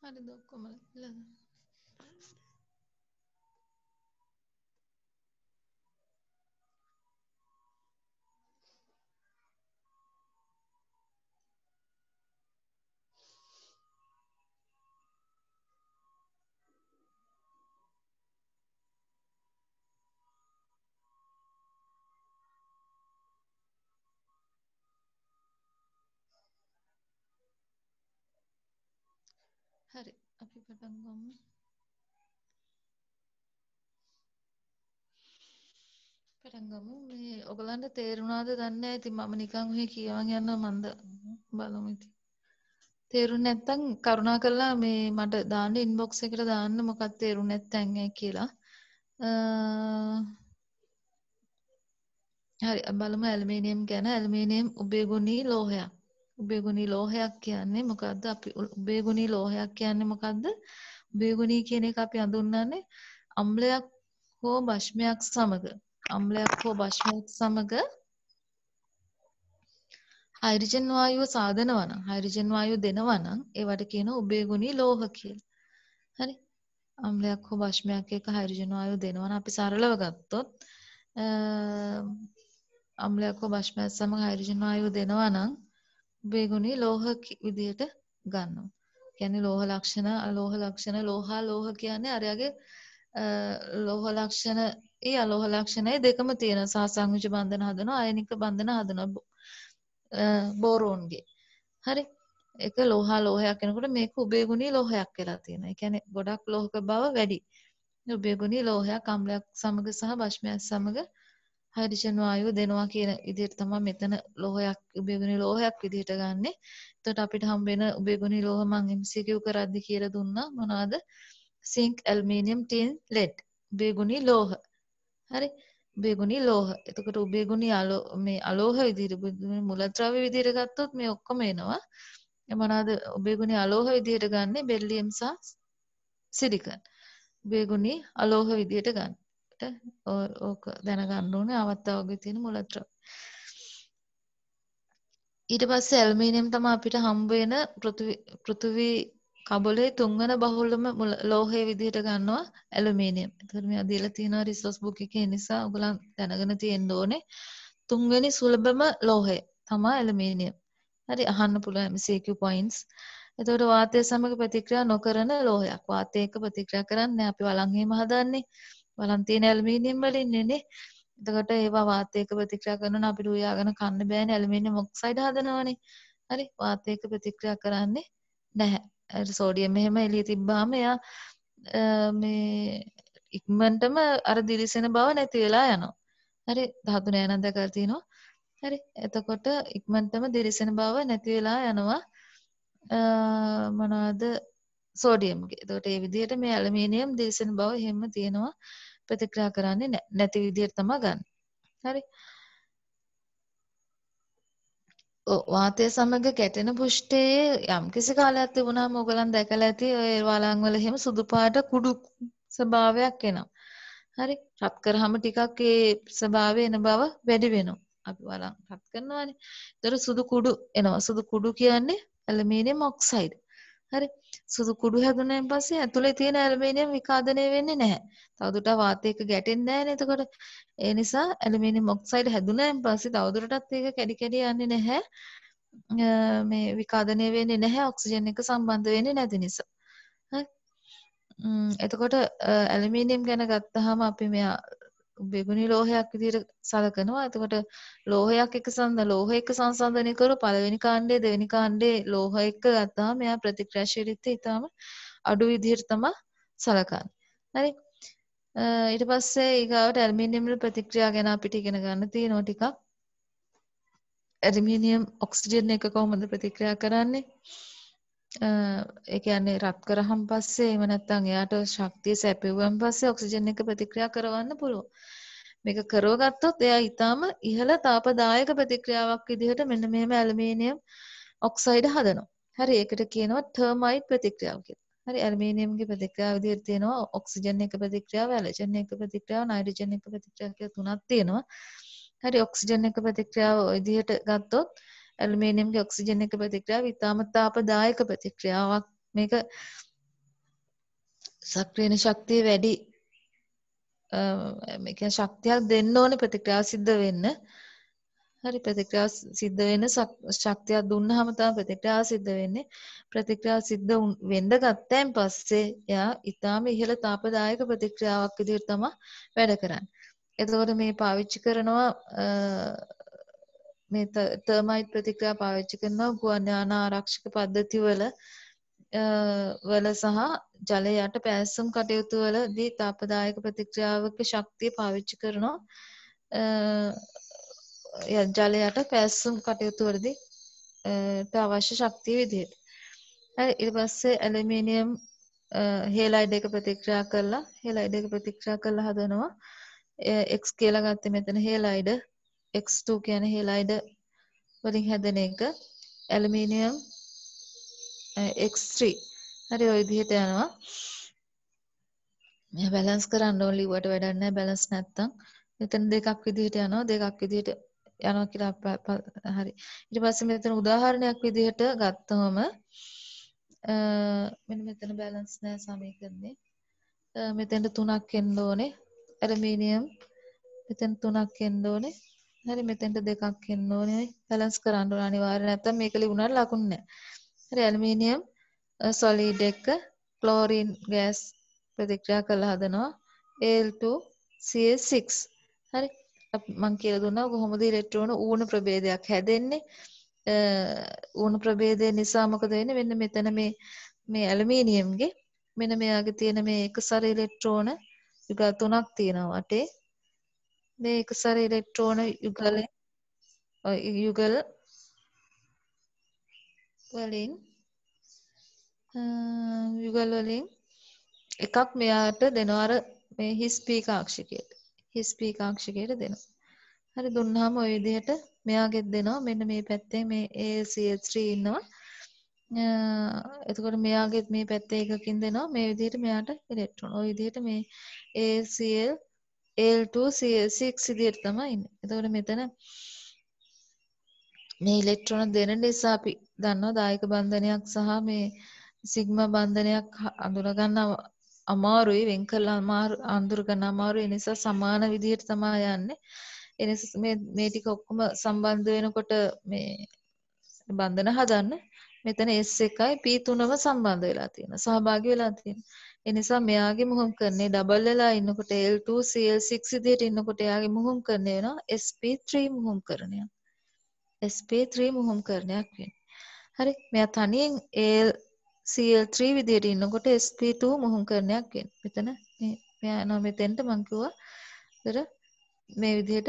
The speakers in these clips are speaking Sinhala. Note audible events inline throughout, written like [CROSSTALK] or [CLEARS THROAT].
Hadi dokum. හරි අපි පටන් ගමු. පටන් ගමු. මේ ඔයගලන්ට තේරුණාද දන්නේ නැහැ. ඉතින් මම නිකන් ඔහේ කියවන් යනවා මන්ද බලමු ඉතින්. තේරුන්නේ නැත්නම් කරුණාකරලා මේ මට දාන්න ඉන්බොක්ස් එකට දාන්න මොකක්ද තේරුන්නේ නැත්නම් කියලා. හරි බලමු ඇලුමිනියම් ගැන ඇලුමිනියම් උබේ ගුණී ලෝහයක්. උබේගුණී ලෝහයක් කියන්නේ මොකද්ද අපි උබේගුණී ලෝහයක් කියන්නේ මොකද්ද උබේගුණී කියන එක අපි හඳුන්වන්නේ අම්ලයක් හෝ භෂ්මයක් සමග අම්ලයක් හෝ භෂ්මයක් සමග හයිඩ්‍රජන් වායුව සාදනවා නම් හයිඩ්‍රජන් වායුව දෙනවා නම් ඒවට කියනවා උබේගුණී ලෝහ කියලා. හරි. අම්ලයක් හෝ භෂ්මයක් එක හයිඩ්‍රජන් වායුව දෙනවා නම් අපි සරලව ගත්තොත් අම්ලයක් හෝ භෂ්මයක් සමග හයිඩ්‍රජන් වායුව දෙනවා නම් බේගුණී ලෝහ විදියට ගන්නවා. කියන්නේ ලෝහ ලක්ෂණ අලෝහ ලක්ෂණ ලෝහා ලෝහ කියන්නේ අරයාගේ ලෝහ ලක්ෂණ ඒ අලෝහ ලක්ෂණයි දෙකම තියෙන සාසංයුජ බන්ධන හදනවා අයනික බන්ධන හදනවා බෝරෝන්ගේ. හරි. ඒක ලෝහා ලෝහයක් වෙනකොට මේක උබේ ගුණී ලෝහයක් කියලා තියෙනවා. ඒ කියන්නේ ගොඩක් ලෝහක බව වැඩි. උබේ ගුණී ලෝහයක් අම්ලයක් සමග සහ භෂ්මයක් සමග හයිඩ්‍රජන් වායුව දෙනවා කියන විදිහට තමයි මෙතන ලෝහයක් උභයගුණී ලෝහයක් විදිහට ගන්නෙ. එතකොට අපිට හම්බෙන උභයගුණී ලෝහ මම MCQ කරද්දි කියලා දුන්නා මොනවාද? Zinc, aluminium, tin, lead. උභයගුණී ලෝහ. හරි. උභයගුණී ලෝහ. එතකොට උභයගුණී අලෝ මේ අලෝහ විදිහට මූලද්‍රව්‍ය විදිහට ගත්තොත් මේ ඔක්කොම එනවා. මොනවාද උභයගුණී අලෝහ විදිහට ගන්නෙ බෙරිලියම් සහ සිලිකන්. උභයගුණී අලෝහ විදිහට ගන්නෙ. ඕක දැනගන්න ඕනේ අවස්ථාවක තියෙන මොලත්‍ර. ඊට පස්සේ ඇලුමිනියම් තමයි අපිට හම්බ වෙන පෘථිවි කබලේ තුන්වන බහුලම ලෝහය විදිහට ගන්නවා ඇලුමිනියම්. ඒතර මේ අදලා තියෙනවා රිසෝස් බුක් එකේ නිසා ඔයගලන් දැනගෙන තියෙන්න ඕනේ. තුන්වෙනි සුලභම ලෝහය තමයි ඇලුමිනියම්. හරි අහන්න පුළුවන් MCQ points. එතකොට වාතය සමග ප්‍රතික්‍රියා නොකරන ලෝහයක්. වාතය එක්ක ප්‍රතික්‍රියා කරන්නේ අපි වළංගීම හදන්නේ. බලන් තියෙන ඇලුමිනියම් වලින්නනේ. එතකොට ඒවා වාත් එක්ක ප්‍රතික්‍රියා කරනවා අපිට උයාගෙන කන්න බෑනේ ඇලුමිනියම් ඔක්සයිඩ් හදනවනේ. හරි වාත් එක්ක ප්‍රතික්‍රියා කරන්නේ නැහැ. අර සෝඩියම් එහෙම එළිය තිබ්බාම එයා මේ ඉක්මනටම අර දිලිසෙන බව නැති වෙලා යනවා. හරි ධාතු නෑනම් දැකලා තිනවා. හරි එතකොට ඉක්මනටම දිලිසෙන බව නැති වෙලා යනවා. මොනවද සෝඩියම්ගේ. එතකොට ඒ විදිහට මේ ඇලුමිනියම් දිලිසෙන බව එහෙම තියෙනවා. ප්‍රතික්‍රියා කරන්නේ නැහැ. නැති විදියට තමයි ගන්න. හරි. වාතය සමග ගැටෙන පුෂ්ඨයේ යම් කිසි කාලයක් තිබුණාම ඔයගලන් දැකලා ඇති ඔය වළං වල එහෙම සුදු පාට කුඩු ස්වභාවයක් එනවා. හරි. රත් කරාම ටිකක් ඒ ස්වභාවය එන බව වැඩි වෙනවා. අපි වළං රත් කරනවානේ. ඒතර සුදු කුඩු එනවා. සුදු කුඩු කියන්නේ ඇලුමිනියම් ඔක්සයිඩ්. හරි. සුදු කුඩු හැදුනෙන් පස්සේ ඇතුලේ තියෙන ඇලුමිනියම් විකාදනය වෙන්නේ නැහැ. තවදුරටත් වාතය එක්ක ගැටෙන්නේ නැහැ එතකොට ඒ නිසා ඇලුමිනියම් ඔක්සයිඩ් හැදුනෙන් පස්සේ තවදුරටත් ඒක කැඩි කැඩි යන්නේ නැහැ. මේ විකාදනය වෙන්නේ නැහැ ඔක්සිජන් එක සම්බන්ධ වෙන්නේ නැති නිසා. හරි. එතකොට ඇලමිනියම් ගැන ගත්තහම අපි මෙයා බෙගුනි ලෝහයක් විදිහට සලකනවා. එතකොට ලෝහයක් එක සංද ලෝහ එක සංසන්දනය කරු පළවෙනි කාණ්ඩේ දෙවෙනි කාණ්ඩේ ලෝහ එක ගත්තාම එයා ප්‍රතික්‍රියාශීලීත්වය ඊටාම අඩු විදිහට තමයි සලකන්නේ. හරි. ඊට පස්සේ ඊගාවට ඇලුමිනියම් වල ප්‍රතික්‍රියා ගැන අපිට ඉගෙන ගන්න තියෙනවා ටිකක්. ඇලුමිනියම් ඔක්සිජන් එක කොහොමද ප්‍රතික්‍රියා කරන්නේ? ඒ කියන්නේ රත් කරහම් පස්සේ එහෙම නැත්නම් එයාට ශක්තිය සැපෙවුවන් පස්සේ ඔක්සිජන් එක ප්‍රතික්‍රියා කරවන්න පුළුවන්. මේක කරවගත්තොත් එයා ඊටාම ඉහළ තාපදායක ප්‍රතික්‍රියාවක් විදිහට මෙන්න මෙහෙම ඇලුමිනියම් ඔක්සයිඩ් හදනවා. හරි ඒකට කියනවා ටර්මයිට් ප්‍රතික්‍රියාව කියලා. හරි ඇලුමිනියම්ගේ ප්‍රතික්‍රියාව විදිහට තියෙනවා ඔක්සිජන් එක ප්‍රතික්‍රියාව, ඇලජන් එක ප්‍රතික්‍රියාව, නයිට්‍රජන් එක ප්‍රතික්‍රියාව කියලා තුනක් තියෙනවා. හරි ඔක්සිජන් එක ප්‍රතික්‍රියාව ඔය විදිහට ගත්තොත් ඇල්මේනියම්ගේ ඔක්සිජන් එක ප්‍රතික්‍රියාව ඉතාමත් තාපදායක ප්‍රතික්‍රියාවක් මේක සක්‍රියන ශක්තිය වැඩි ඒ ශක්තියක් දෙන්න ඕනේ ප්‍රතික්‍රියාව සිද්ධ වෙන්න. හරි ප්‍රතික්‍රියාව සිද්ධ වෙන ශක්තියක් දුන්නාම තමයි ප්‍රතික්‍රියාව සිද්ධ වෙන්නේ. ප්‍රතික්‍රියාව සිද්ධ වෙන්න ගත්තයින් පස්සේ එයා ඊටාම ඉහළ තාපදායක ප්‍රතික්‍රියාවක් විදිහට තමයි වැඩ කරන්නේ. එතකොට මේ පාවිච්චි කරනවා මේ තර්මයිට් ප්‍රතික්‍රියා පාවිච්චි කරනවා ගුවන්යාන ආරක්ෂක පද්ධතිවල වල සහ ජලයට පැසුම් කටයුතු වලදී තාපදායක ප්‍රතික්‍රියාවක ශක්තිය පාවිච්චි කරනවා ජලයට පැසුම් කටයුතු වලදී අවශ්‍ය ශක්තිය විදිහට. හරි ඊට පස්සේ ඇලුමිනියම් හේලයිඩ් එක ප්‍රතික්‍රියා කරලා හේලයිඩ් එක ප්‍රතික්‍රියා කරලා හදනවා. x කියලා ගත්තේ මෙතන හේලයිඩ් X2 කියන හෙලයිඩ වලින් හැදෙන එක ඇලුමිනියම් X3 හරි ওই විදිහට යනවා මේ බැලන්ස් කරන්න ඕන ලිව්වට වැඩක් නැහැ බැලන්ස් නැත්තම් මෙතන දෙකක් විදිහට යනවා දෙකක් විදිහට යනවා කියලා හරි ඊට පස්සේ මෙතන උදාහරණයක් විදිහට ගත්තොම මෙන්න මෙතන බැලන්ස් නැහැ සමීකරණේ මෙතෙන්ට තුනක් එන්න ඕනේ ඇලුමිනියම් මෙතෙන් තුනක් එන්න ඕනේ හරි මෙතෙන්ට දෙකක් එන්න ඕනේ. බැලන්ස් කරන්න ඕන අනිවාර්යයෙන්. නැත්තම් මේක ලිවුණාට ලකුණු නැහැ. හරි ඇලුමිනියම් සොලිඩ් එක ක්ලෝරින් ගෑස් ප්‍රතික්‍රියා කරලා හදනවා Al2 Cl6. හරි. මම කියලා දුන්නා කොහොමද ඉලෙක්ට්‍රෝන ඌණ ප්‍රභේදයක් හැදෙන්නේ? ඌණ ප්‍රභේදය නිසා මොකද වෙන්නේ? මෙන්න මෙතන මේ මේ ඇලුමිනියම්ගේ මෙන්න මෙයාගේ තියෙන මේ එකසර ඉලෙක්ට්‍රෝන යුග තුනක් තියෙනවා වටේ. මේ එකසර ඉලෙක්ට්‍රෝන යුගල යුගල වලින් යුගල් වලින් එකක් මෙයාට දෙනවා අර මේ හිස් පීකාක්ෂිකයට හිස් පීකාක්ෂිකයට දෙනවා හරි දුන්නාම ওই විදිහට මෙයාගෙත් දෙනවා මෙන්න මේ පැත්තේ මේ ACH3 ඉන්නවා එතකොට මෙයාගෙත් මේ පැත්තේ එකකින් දෙනවා මේ විදිහට මෙයාට ඉලෙක්ට්‍රෝන ওই විදිහට මේ ACL L2CX ඉදිරියට තමයි ඉන්නේ. එතකොට මෙතන මේ ඉලෙක්ට්‍රෝන දෙන නිසා අපි දන්නවා දායක බන්ධනයක් සහ මේ සිග්මා බන්ධනයක් අඳුරගන්න අමාරුයි වෙන් කරලා අමාරු අඳුරගන්න අමාරුයි නිසා සමාන විදිහට තමයි යන්නේ. ඒ නිසා මේ මේ ටික ඔක්කොම සම්බන්ධ වෙනකොට මේ බන්ධන හදන්න මෙතන S එකයි P3ම සම්බන්ධ වෙලා තියෙනවා. සහභාගී වෙලා තියෙනවා. එනිසා මෙයාගේ මුහුම් කරන්නේ ඩබල් වෙලා ඉන්නකොට L2 CL6 විදිහට ඉන්නකොට එයාගේ මුහුම් කරන්නේ වෙනවා SP3 මුහුම් කරණයක්. SP3 මුහුම් කරණයක් වෙන්නේ. හරි මෙයා තනියෙන් AL CL3 විදිහට ඉන්නකොට SP2 මුහුම් කරණයක් වෙන්නේ. මෙතන මේ මෙයා යනවා මෙතෙන්ට මම කිව්වා ඉතර මේ විදිහට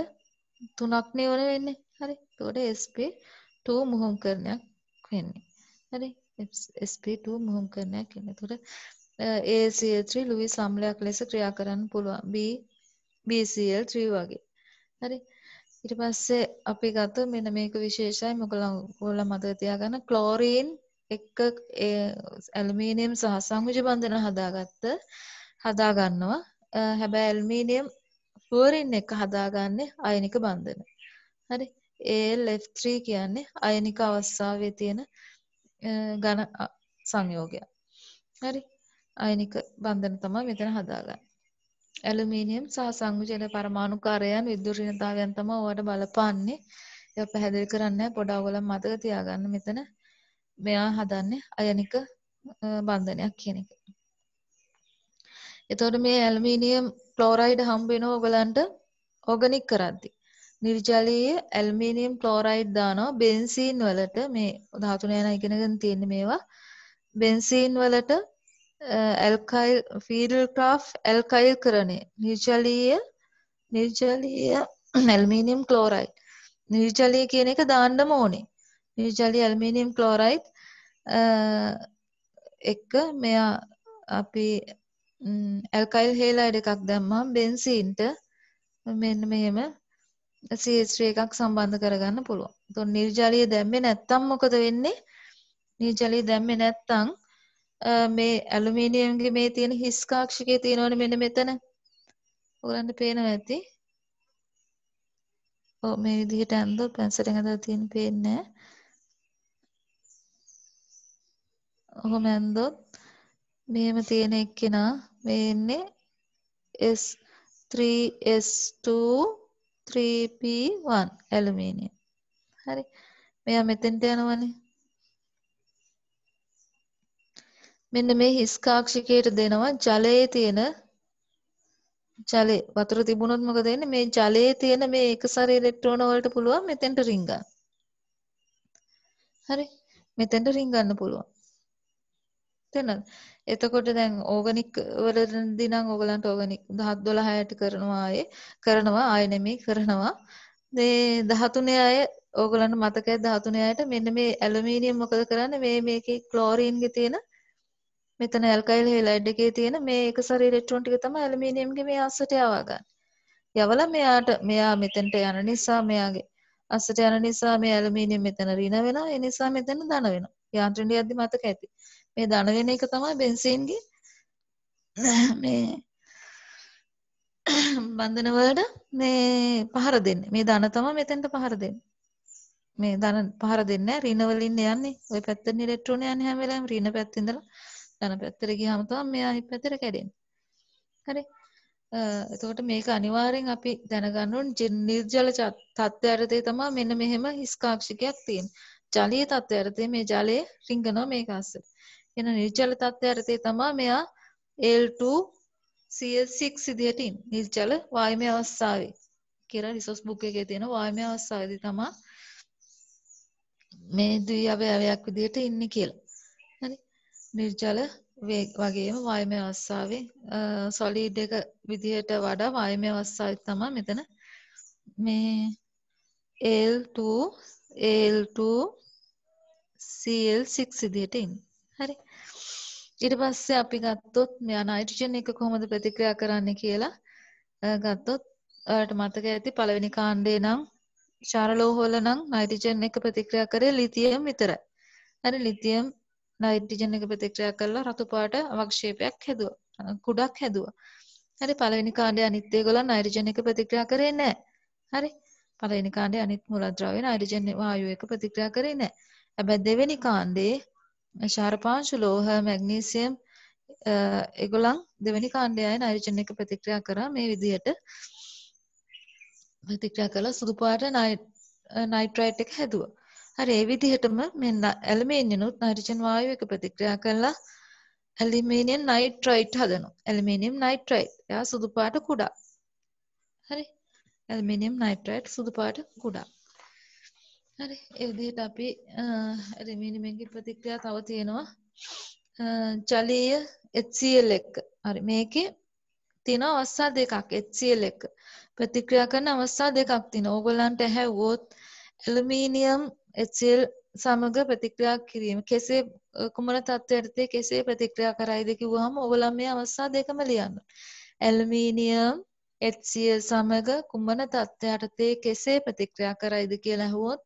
තුනක් නේ ඕන වෙන්නේ. හරි. එතකොට SP2 මුහුම් කරණයක් වෙන්නේ. හරි. SP2 මුහුම් කරණයක් වෙන්නේ. එතකොට ACL3 ලුයිස් අම්ලයක් ලෙස ක්‍රියා කරන්න පුළුවන්. B BCL3 වගේ. හරි. ඊට පස්සේ අපි ගත්ත මෙන්න මේක විශේෂයි. මොකද ඕගොල්ලෝ මතක තියාගන්න ක්ලෝරීන් එක්ක ඇලුමිනියම් සහ සංයුජ බන්ධන හදාගත්ත හදා ගන්නවා. හැබැයි ඇලුමිනියම් ෆ්ලෝරින් එක හදාගන්නේ අයනික බන්ධන. හරි. ALF3 කියන්නේ අයනික අවස්ථාවේ තියෙන ඝන සංයෝගයක්. හරි. අයනික බන්ධන තමයි මෙතන හදාගන්න. ඇලුමිනියම් සහ සංයුජන පරමාණු කාර්යයන් විදුලිනතාවයන් තමයි ඔයාලට බලපාන්නේ. ඒක පැහැදිලි කරන්න පොඩ ඔයගොල්ලන් මතක තියාගන්න මෙතන මෙයා හදන්නේ අයනික බන්ධනයක් කියන එක. එතකොට මේ ඇලුමිනියම් ක්ලෝරයිඩ් හම්බ වෙනවා ඔයගලන්ට ඕගනික් කරද්දී. නිර්ජලීය ඇල්මිනියම් ක්ලෝරයිඩ් දානවා බෙන්සීන් වලට මේ 13 යන ඉගෙනගෙන තියෙන මේවා බෙන්සීන් වලට ඇල්කයිල් ෆීඩල් ක්‍රාෆ් ඇල්කයිල් කරනේ නිර්ජලීය නිර්ජලීය [CLEARS THROAT] ඇල්මීනියම් ක්ලෝරයිඩ් නිර්ජලය කියන එක දාන්නම ඕනේ නිර්ජලී ඇල්මීනියම් ක්ලෝරයිඩ් එක මෙයා අපි ඇල්කයිල් හේලයිඩ් එකක් දැම්මා බෙන්සීන්ට මෙන්න මෙහෙම CH3 එකක් සම්බන්ධ කරගන්න පුළුවන්. එතකොට නිර්ජලීය දැම්මේ නැත්තම් මොකද වෙන්නේ? නිර්ජලීය දැම්මේ නැත්තම් මේ ඇලුමිනියම්ගේ මේ තියෙන හිස්කාක්ෂිකේ තියෙනවනේ මෙන්න මෙතන. ඔයගලන්ට පේනවා ඇති. ඔව් මේ විදිහට ඇන්දෝ පැන්සලෙන් ඇඳලා තියෙන පේන්නේ නැහැ. ඔහොම ඇන්දොත් මෙහෙම තියෙන එක්කෙනා මේ එන්නේ S 3S2 3P1 ඇලුමිනියම්. හරි. මෙයා මෙතෙන්ට යනවනේ. මෙන්න මේ හිස්කාක්ෂිකයට දෙනවා ජලයේ තියෙන ජලයේ වතුර තිබුණොත් මොකද වෙන්නේ මේ ජලයේ තියෙන මේ එකසාර ඉලෙක්ට්‍රෝන වලට පුළුවන් මෙතෙන්ට රිංගන්න. හරි. මෙතෙන්ට රිංගන්න පුළුවන්. තේනද? එතකොට දැන් ඕගනික් වලදී නම් ඕගලන්ට ඕගනික් 10 12ට කරනවා ආයේ කරනවා ආයෙ නෙමෙයි කරනවා. මේ 13 අය ඕගලන්ට මතකයි 13 අයට මෙන්න මේ ඇලුමිනියම් මොකද කරන්නේ මේ මේකේ ක්ලෝරින්ගේ තියෙන මෙතන ඇල්කයිල් හෙලයිඩ් එකේ තියෙන මේ එකසර ඉලෙක්ට්‍රෝන ටික තමයි ඇලුමිනියම්ගේ මේ අස්සට යවා ගන්න. යවලා මෙයාට මෙයා මෙතෙන්ට යන නිසා මෙයාගේ අස්සට යන නිසා මේ ඇලුමිනියම් මෙතන රින වෙනවා. ඒ නිසා මෙතන ධන වෙනවා. යාන්ත්‍රණ යද්දි මතක ඇති. මේ ධන වෙන එක තමයි බෙන්සීන්ගේ මේ බන්ධන වලට මේ පහර දෙන්නේ. මේ ධන තමයි මෙතෙන්ට පහර දෙන්නේ. මේ ධන පහර දෙන්නේ රින වලින් යන්නේ. ওই පැත්තෙන් ඉලෙක්ට්‍රෝන යන්නේ හැම වෙලාවෙම රින පැත්තේ ඉඳලා යන පැත්තට ගියාම තමයි මෙයා අනිත් පැත්තට කැඩෙන්නේ හරි එතකොට මේක අනිවාර්යෙන් අපි දැනගන්න ඕන නිර්ජල තත්ත්වයටදී තමයි මෙන්න මෙහෙම හිස්කාක්ෂිකයක් තියෙන්නේ ජලීය තත්ත්වයටදී මේ ජලය රිංගනවා මේක අස්සට එන නිර්ජල තත්ත්වයටදී තමයි මෙයා L2 CL6 විදිහට ඉන්නේ නිර්ජල වායමය අවස්ථාවේ කියලා රිසෝස් බුක් එකේ තියෙන වායමය අවස්ථාවේදී තමයි මේ ද්විඅවයවයක් විදිහට ඉන්නේ කියලා. නිර්ජල වගේම වායම අවස්ථාවේ සොලීඩ් එක විදිහට වඩා වායම අවස්ථාවේ තමයි මෙතන මේ L2 L2 Cl6 විදිහට ඉන්නේ. හරි. ඊට පස්සේ අපි ගත්තොත් මෙයා නයිට්‍රජන් එක කොහොමද ප්‍රතික්‍රියා කරන්නේ කියලා ගත්තොත් ඔයාලට මතක ඇති පළවෙනි කාණ්ඩේ නම් ශාරලෝහවල නම් නයිට්‍රජන් එක ප්‍රතික්‍රියා කරේ ලිතියම් විතරයි. හරි ලිතියම් නයිට්‍රජන් එක ප්‍රතික්‍රියා කරලා රතු පාට අවක්ෂේපයක් හැදුවා. කුඩක් හැදුවා. හරි පළවෙනි කාණ්ඩේ අනිත් ඒගොල්ලන් නයිට්‍රජන් එක ප්‍රතික්‍රියා කරේ නැහැ. හරි. පළවෙනි කාණ්ඩේ අනිත් මූලද්‍රව්‍ය නයිට්‍රජන් වායුව එක ප්‍රතික්‍රියා කරේ නැහැ. හැබැයි දෙවෙනි කාණ්ඩේ ශාරපාංශු ලෝහ මැග්නීසියම් ඒගොල්ලන් දෙවෙනි කාණ්ඩය අය නයිට්‍රජන් එක ප්‍රතික්‍රියා කරා මේ විදිහට ප්‍රතික්‍රියා කරලා සුදු පාට නයිට්‍රයිට් එක හැදුවා. හරි ඒ විදිහටම මේ ඇලුමිනියනුත් නයිට්‍රජන් වායුව එක ප්‍රතික්‍රියා කරලා ඇලුමිනියම් නයිට්‍රයිට් හදනවා. Aluminium nitrite. එයා සුදු පාට කුඩා. හරි. ඇලුමිනියම් නයිට්‍රයිට් සුදු පාට කුඩා. හරි. ඒ විදිහට අපි ඇලුමිනියම්ගේ ප්‍රතික්‍රියා තව තියෙනවා. ජලීය HCl එක. හරි. මේකේ තියෙන අවස්ථා දෙකක් HCl එක. ප්‍රතික්‍රියා කරන අවස්ථා දෙකක් තියෙනවා. ඕගොල්ලන්ට ඇහැව්වොත් ඇලුමිනියම් එල් සමග ප්‍රතික්‍රියා කිරීම කෙසේ කුමන තත්ත්වයටතේ කෙසේ ප්‍රතික්‍රියා කරයිද කිව්වහම ඔයගොල්ලන් මේ අවස්ථා දෙකම ලියන්න. ඇලුමිනියම් HCl සමග කුමන තත්ත්වයටතේ කෙසේ ප්‍රතික්‍රියා කරයිද කියලා අහුවොත්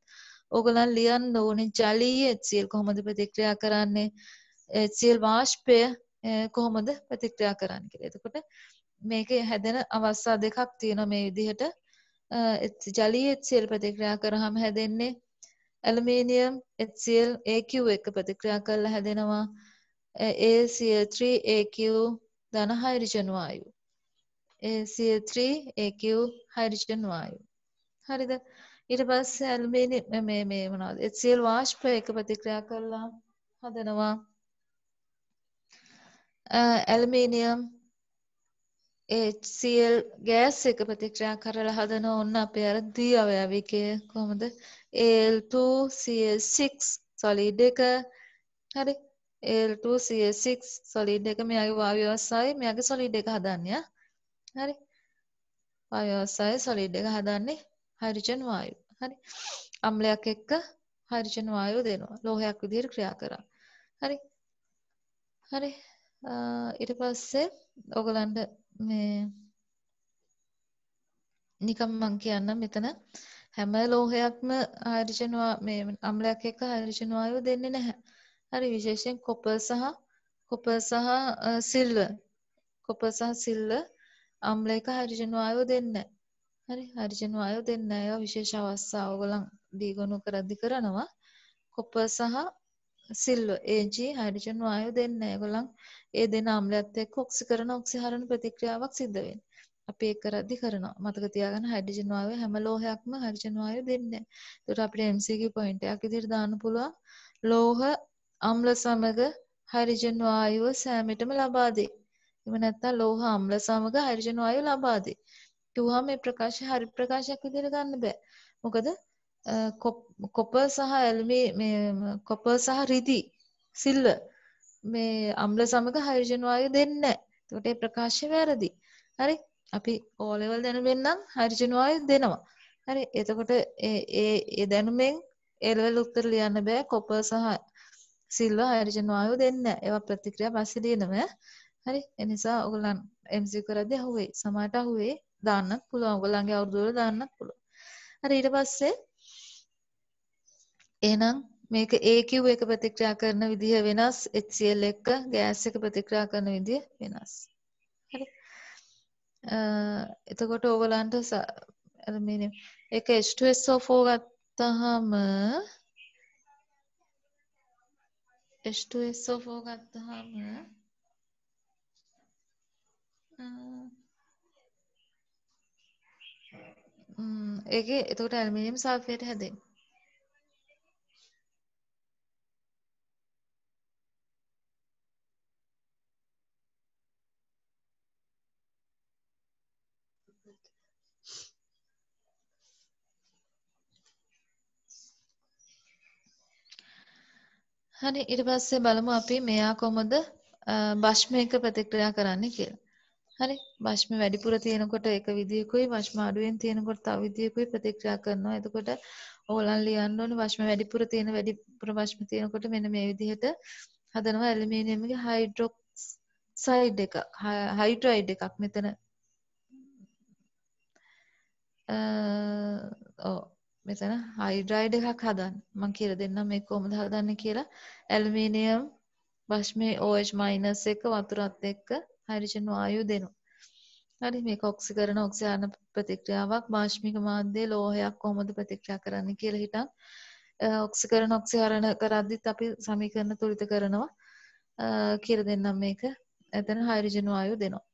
ඕගොල්ලන් ලියන්න ඕනේ ජලීය HCl කොහොමද ප්‍රතික්‍රියා කරන්නේ? HCl වාෂ්පය කොහොමද ප්‍රතික්‍රියා කරන්න කියලා. එතකොට මේක හැදෙන අවස්ථා දෙකක් තියෙනවා මේ විදිහට ජලීය HCl ප්‍රතික්‍රියා කරාම හැදෙන්නේ ඇලමීනියම් HCl AQ එක ප්‍රතික්‍රියා කරලා හැදෙනවා ACl3 AQ ධන හයිඩ්‍රජන් වායු ACl3 AQ හයිඩ්‍රජන් වායු හරිද ඊට පස්සේ ඇලුමිනියම් මේ මේ මොනවද HCl වාෂ්ප එක ප්‍රතික්‍රියා කරලා හදනවා ඇලුමිනියම් HCl ගෑස් එක ප්‍රතික්‍රියා කරලා හදන ඔන්න අපේ අර ද්වි අවයවිකය කොහොමද Al2 Cl6 solid එක හරි Al2 Cl6 solid එක මෙයාගේ වායු අවස්ථාවේ මෙයාගේ solid එක හදන්නේ හරි වායු අවස්ථාවේ solid එක හදන්නේ හයිඩ්‍රජන් වායු හරි අම්ලයක් එක්ක හයිඩ්‍රජන් වායු දෙනවා ලෝහයක් විදිහට ක්‍රියා කරා හරි හරි ඊට පස්සේ ඔයගලන්ට මේ නිකම් මං කියන්නම් මෙතන හැම ලෝහයක්ම හයිඩ්‍රජන් මේ අම්ලයක් එක්ක හයිඩ්‍රජන් වායුව දෙන්නේ නැහැ. හරි විශේෂයෙන් කොපර් සහ කොපර් සහ සිල්වර් කොපර් සහ සිල්වර් අම්ලයක හයිඩ්‍රජන් වායුව දෙන්නේ හරි හයිඩ්‍රජන් වායුව දෙන්නේ නැහැ. විශේෂ අවස්ථා ඕගොල්ලන් දීගණු කරද්දි කරනවා. කොපර් සහ සිල්ව AG හයිඩ්‍රජන් වායු දෙන්නේ. ඒගොල්ලන් ඒ දෙන ආම්ලයත් එක්ක ඔක්සිකරන ඔක්සිහරණ ප්‍රතික්‍රියාවක් සිද්ධ වෙන්නේ. අපි ඒක කරද්දි කරනවා. මතක තියාගන්න හයිඩ්‍රජන් වායුව හැම ලෝහයක්ම හයිඩ්‍රජන් වායුව දෙන්නේ. ඒකට අපිට MCQ පොයින්ට් එකක් විදිහට දාන්න පුළුවන්. ලෝහ අම්ල සමග හයිඩ්‍රජන් වායුව සෑමටම ලබා දෙයි. එහෙම නැත්නම් ලෝහ අම්ල සමග හයිඩ්‍රජන් වායුව ලබා දෙයි. කිව්වම මේ ප්‍රකාශය හරි ප්‍රකාශයක් විදිහට ගන්න බෑ. මොකද කොප සහ ඇල්මි කොප සහ රිදි සිල්ව මේ අම්ල සමග හයිජනවායු දෙන්න තොට ප්‍රකාශය වැරදි හරි අපි ඕලෙවල් දැනුමෙන්න්නම් හරිජනවායු දෙනවා හරි එතකොට ඒ දැනුමෙන් එල්වල් උත්තර ලියන්න බෑ කොප සහ සිල්ව හරිජනවායු දෙන්න ඒව ප්‍රතික්‍රියා පස්සලියනම හරි එනිසා ඔගුලන් එම්සි කරදය හුවේ සමට හුවේ දාන්නත් පුළුවන් ගොලන්ගේ අවුදුර දාන්නත් පුළුව හරි ඊට පස්සේ එහෙනම් මේක AQ එක ප්‍රතික්‍රියා කරන විදිහ වෙනස් HCl එක ගෑස් එක ප්‍රතික්‍රියා කරන විදිහ වෙනස්. හරි. එතකොට ඕගලන්ට අර මේ ඒක H2SO4 ගත්තාම H2SO4 ගත්තාම ඒකේ එතකොට ඇලුමිනියම් සල්ෆේට් හැදෙන්නේ. හරි ඉට පස්සේ බලමු අපි මෙයා කොමද භශ්මයක ප්‍රතික්‍රියා කරන්න කියලා. හරි භශ්ම වැඩිපුර තියෙනකොට එක විදිකුයි වශ්ම අඩුවෙන් තියෙනකොට තව විදිකුයි ප්‍රතික්‍රියා කරනවා එතකොට ඕලන් ලියන්න ඕන වශ්ම වැඩිපුර තියෙන වැඩිපුර වශ්ම තියෙනකොට මෙන්න මේ විදිහට හදනවා ඇලිමීනියම්ගේ හයිඩ්‍රොක් සයිඩ් එකක් හයිඩ්‍රයිඩ් එකක් මෙතන ඕ මෙතන හයිඩ්‍රයිඩ් එකක් හදන්න මං කියල දෙන්නම් මේ කොහොමද හදන්නේ කියලා ඇලුමිනියම් භෂ්මයේ OH- එක වතුරත් එක්ක හයිඩ්‍රජන් වායුව දෙනවා. හරි මේක ඔක්සිකරණ ඔක්සිජන ප්‍රතික්‍රියාවක් භාෂ්මික මාධ්‍යයේ ලෝහයක් කොහොමද ප්‍රතික්‍රියා කරන්නේ කියලා හිතන් ඔක්සිකරණ ඔක්සිහරණ කරද්දිත් අපි සමීකරණ තුලිත කරනවා කියලා දෙන්නම් මේක. එතන හයිඩ්‍රජන් වායුව දෙනවා.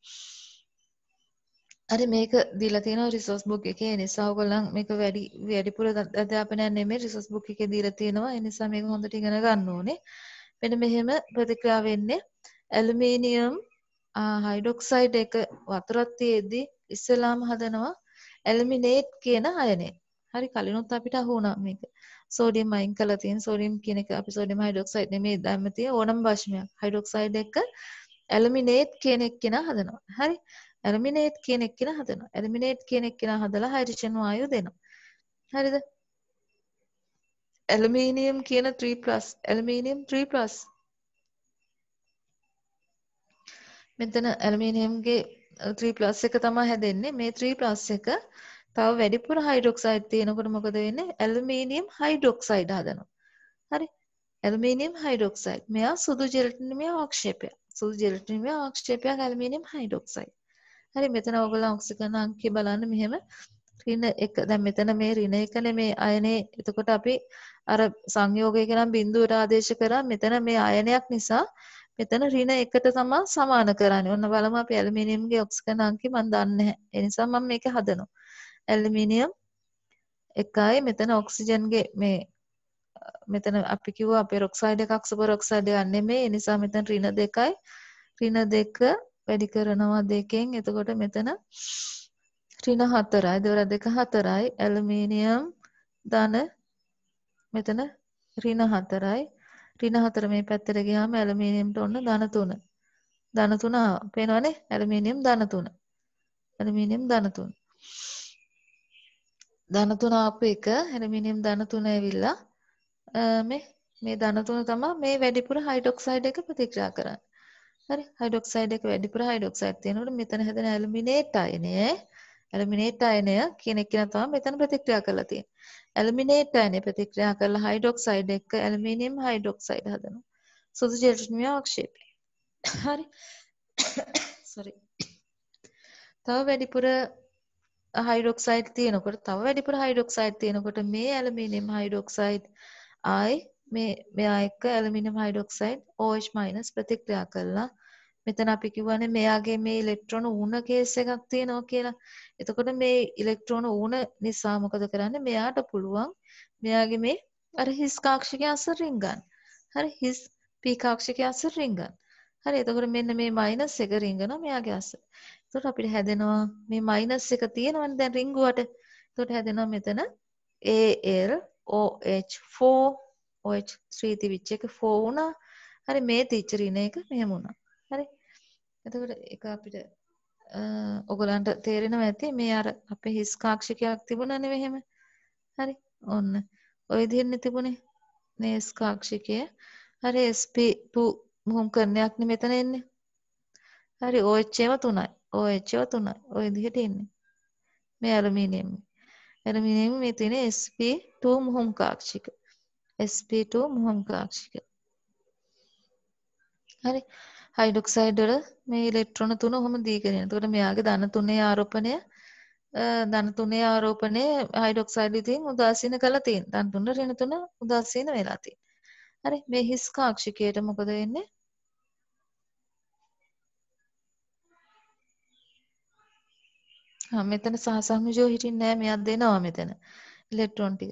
අර මේක දීලා තියෙනවා රිසෝස් බුක් එකේ නිසා ඔයගොල්ලන් මේක වැඩි වැඩිපුර අධ්‍යාපනයක් නෙමෙයි රිසෝස් බුක් එකේ දීලා තියෙනවා ඒ නිසා මේක හොඳට ඉගෙන ගන්න ඕනේ මෙන්න මෙහෙම ප්‍රතික්‍රියා වෙන්නේ ඇලුමිනියම් හයිඩ්‍රොක්සයිඩ් එක වතුරක් තියේදී ඉස්සෙල්ලාම හදනවා ඇලුමිනේට් කියන අයනය හරි කලිනුත් අපිට අහු වුණා මේක සෝඩියම් අයින් කරලා තියෙන සෝඩියම් කියන එක අපි සෝඩියම් හයිඩ්‍රොක්සයිඩ් නෙමෙයි දැම්ම තියෙන ඕනම භාෂමයක් හයිඩ්‍රොක්සයිඩ් එක ඇලුමිනේට් කියන එක හදනවා හරි ඇලමිනේට් කියන එක්කින හදනවා. ඇලමිනේට් කියන එක්කින හදලා හයිඩ්‍රජන් වායු දෙනවා. හරිද? ඇලුමිනියම් කියන 3+ ඇලුමිනියම් 3+ මෙතන ඇලුමිනියම්ගේ 3+ uh, එක තමයි හැදෙන්නේ. මේ 3+ එක තව වැඩිපුර හයිඩ්‍රොක්සයිඩ් තියෙනකොට මොකද වෙන්නේ? ඇලුමිනියම් හයිඩ්‍රොක්සයිඩ් හදනවා. හරි? Aluminium hydroxide. මෙයා සුදු ජෙලටිනියම් ආක්ෂේපය. සුදු ජෙලටිනියම් ආක්ෂේපය ඇලුමිනියම් හයිඩ්‍රොක්සයිඩ්. හරි මෙතන ඔයගොල්ලෝ ඔක්සිජන් අංකය බලන්න මෙහෙම ඍණ එක දැන් මෙතන මේ ඍණ එකනේ මේ අයනේ එතකොට අපි අර සංයෝගය කියලා බිඳුවට ආදේශ කරා මෙතන මේ අයනයක් නිසා මෙතන ඍණ එකට තමයි සමාන කරන්නේ. ඔන්න බලමු අපි ඇලුමිනියම්ගේ ඔක්සිජන් අංකය මම දන්නේ නැහැ. ඒ නිසා මම මේක හදනවා. ඇලුමිනියම් එකයි මෙතන ඔක්සිජන්ගේ මේ මෙතන අපි කිව්වා අපෙරොක්සයිඩ් එකක් සුපරොක්සයිඩ් එකක් නෙමෙයි. ඒ නිසා මෙතන ඍණ දෙකයි ඍණ දෙක වැඩි කරනවා දෙකෙන් එතකොට මෙතන ඍණ 4යි දෙවර දෙක 4යි ඇලුමිනියම් ධන මෙතන ඍණ 4යි ඍණ 4 මේ පැත්තට ගියාම ඇලුමිනියම්ට ඔන්න ධන 3 ධන 3 ආවා පේනවනේ ඇලුමිනියම් ධන 3 ඇලුමිනියම් ධන 3 ධන 3 ආපු එක ඇලුමිනියම් ධන 3 ඇවිල්ලා මේ මේ ධන 3 තමයි මේ වැඩිපුර හයිඩ්‍රොක්සයිඩ් එක ප්‍රතික්‍රියා කරන්නේ හරි හයිඩොක්සයිඩ් එක වැඩිපුර හයිඩොක්සයිඩ් තියෙනකොට මෙතන හැදෙන ඇලුමිනේට් අයනය ඇලුමිනේට් අයනය කියන එක තමයි මෙතන ප්‍රතික්‍රියා කරලා තියෙන්නේ. ඇලුමිනේට් අයනය ප්‍රතික්‍රියා කරලා හයිඩොක්සයිඩ් එක්ක ඇලුමිනියම් හයිඩොක්සයිඩ් හදනවා. සුදු ජලචනීය ආක්ෂේපය. හරි. sorry. තව වැඩිපුර හයිඩොක්සයිඩ් තියෙනකොට තව වැඩිපුර හයිඩොක්සයිඩ් තියෙනකොට මේ ඇලුමිනියම් හයිඩොක්සයිඩ් ආයි මේ මෙයා එක්ක ඇලුමිනියම් හයිඩොක්සයිඩ් OH- ප්‍රතික්‍රියා කළා. මෙතන අපි කියවනේ මෙයාගේ මේ ඉලෙක්ට්‍රෝන ඌන කේස් එකක් තියෙනවා කියලා. එතකොට මේ ඉලෙක්ට්‍රෝන ඌන නිසා මොකද කරන්නේ? මෙයාට පුළුවන් මෙයාගේ මේ අර හිස් කාක්ෂිකය අසර රිංගන්න. හරි හිස් P කාක්ෂිකය අසර රිංගන්න. හරි එතකොට මෙන්න මේ මයිනස් එක රිංගනවා මෙයාගේ අස. එතකොට අපිට හැදෙනවා මේ මයිනස් එක තියෙනවනේ දැන් රිංගුවට. එතකොට හැදෙනවා මෙතන AL OH4 ඔය ශ්‍රීති විච් එක ෆෝ වුණා. හරි මේ ටීචර් ඉන එක මෙහෙම වුණා. හරි. එතකොට ඒක අපිට ඔගලන්ට තේරෙනවා ඇති මේ අර අපේ හිස් කාක්ෂිකයක් තිබුණානේ මෙහෙම. හරි. ඔන්න. ඔය විදිහෙන්නේ තිබුණේ. මේ S කාක්ෂිකය. හරි SP2 මුහුම් කරණයක්නේ මෙතන එන්නේ. හරි OH ඒව 3යි. OH ඒව 3යි. ඔය විදිහට එන්නේ. මේ ඇලුමිනියම්. ඇලුමිනියම් මේ තියෙන SP2 මුහුම් කාක්ෂික. sp2 මුහම් කාක්ෂික හරි හයිඩොක්සයිඩ් වල මේ ඉලෙක්ට්‍රෝන තුන ඔහොම දීගෙන යනවා. එතකොට මෙයාගේ ධන තුනේ ආරෝපණය ධන තුනේ ආරෝපණය හයිඩොක්සයිඩ් ඉතින් උදාසීන කරලා තියෙන. ධන තුන ඍණ තුන උදාසීන වෙලා තියෙන. හරි මේ හිස් කාක්ෂිකයට මොකද වෙන්නේ? හා මෙතන සහසංයෝජය හිටින්නේ නැහැ මෙයක් දෙනවා මෙතන. ඉලෙක්ට්‍රෝන ටික.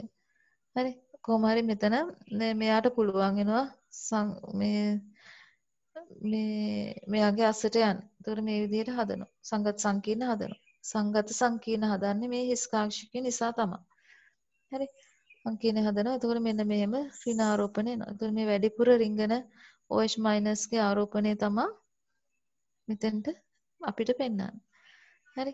හරි කොහොම හරි මෙතන මෙයාට පුළුවන් වෙනවා මේ මේ මෙයාගේ අස්සට යන්න. ඒතකොට මේ විදිහට හදනවා. සංගත සංකීර්ණ හදනවා. සංගත සංකීර්ණ හදන්නේ මේ හිස්කාංශික නිසා තමයි. හරි. සංකීර්ණ හදනවා. ඒතකොට මෙන්න මෙහෙම ඍණ ආරෝපණය එනවා. ඒතකොට මේ වැඩිපුර රිංගන OH- ගේ ආරෝපණය තමයි මෙතෙන්ට අපිට පෙන්වන්නේ. හරි.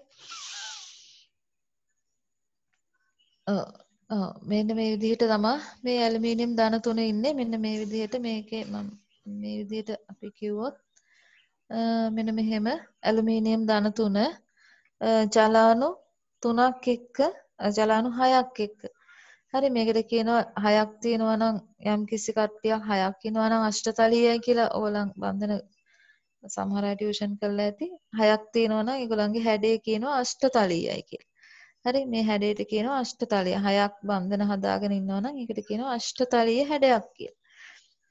මෙන්න මේ විදිහට තමයි මේ ඇලුමිනියම් ධන තුන ඉන්නේ. මෙන්න මේ විදිහට මේකේ මම මේ විදිහට අපි කිව්වොත් මෙන්න මෙහෙම ඇලුමිනියම් ධන තුන ජලාණු තුනක් එක්ක ජලාණු හයක් එක්ක හරි මේකට කියනවා හයක් තියෙනවා නම් යම්කිසි කට්ටියක් හයක් ඉනවා නම් අෂ්ටතලීයයි කියලා ඕලං බන්ධන සමහර ටියුෂන් කරලා ඇති හයක් තියෙනවා නම් ඒගොල්ලන්ගේ හැඩය කියනවා අෂ්ටතලීයයි කියලා. හරි මේ හැඩයට කියනවා අෂ්ටතලය. හයක් බන්ධන හදාගෙන ඉන්නවා නම් ඒකට කියනවා අෂ්ටතලීය හැඩයක් කියලා.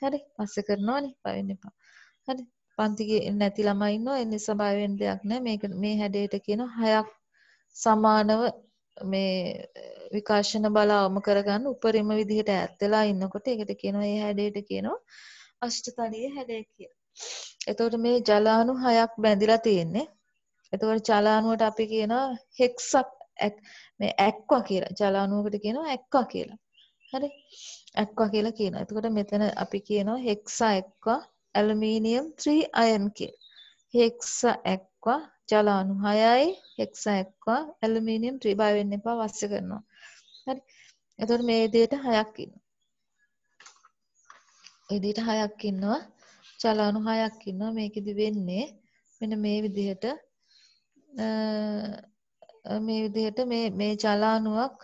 හරි. පස්සේ කරනවනේ. පවෙන්න එපා. හරි. පන්ති නැති ළමයි ඉන්නවා. ඒ නිසා බය වෙන්න දෙයක් නැහැ. මේක මේ හැඩයට කියනවා හයක් සමානව මේ විකාශන බල අවම කරගන්න උපරිම විදිහට ඈත් වෙලා ඉන්නකොට ඒකට කියනවා ඒ හැඩයට කියනවා අෂ්ටතලීය හැඩය කියලා. එතකොට මේ ජලාණු හයක් බැඳිලා තියෙන්නේ. එතකොට ජලාණුවට අපි කියනවා හෙක්සක් මේ ඇක්වා කියලා ජලානුවකට කියනවා ඇක්වා කියලා. හරි? ඇක්වා කියලා කියනවා. එතකොට මෙතන අපි කියනවා හෙක්සා ඇක්වා ඇලුමිනියම් 3 අයන් කියලා. හෙක්සා ඇක්වා ජලානු 6යි හෙක්සා ඇක්වා ඇලුමිනියම් 3 බය වෙන්න එපා වස්ස කරනවා. හරි? එතකොට මේ විදිහට හයක් ඉන්නවා. ඒ විදිහට හයක් ඉන්නවා. ජලානු හයක් ඉන්නවා. මේකෙදි වෙන්නේ මෙන්න මේ විදිහට මේ විදිහට මේ මේ චලානුවක්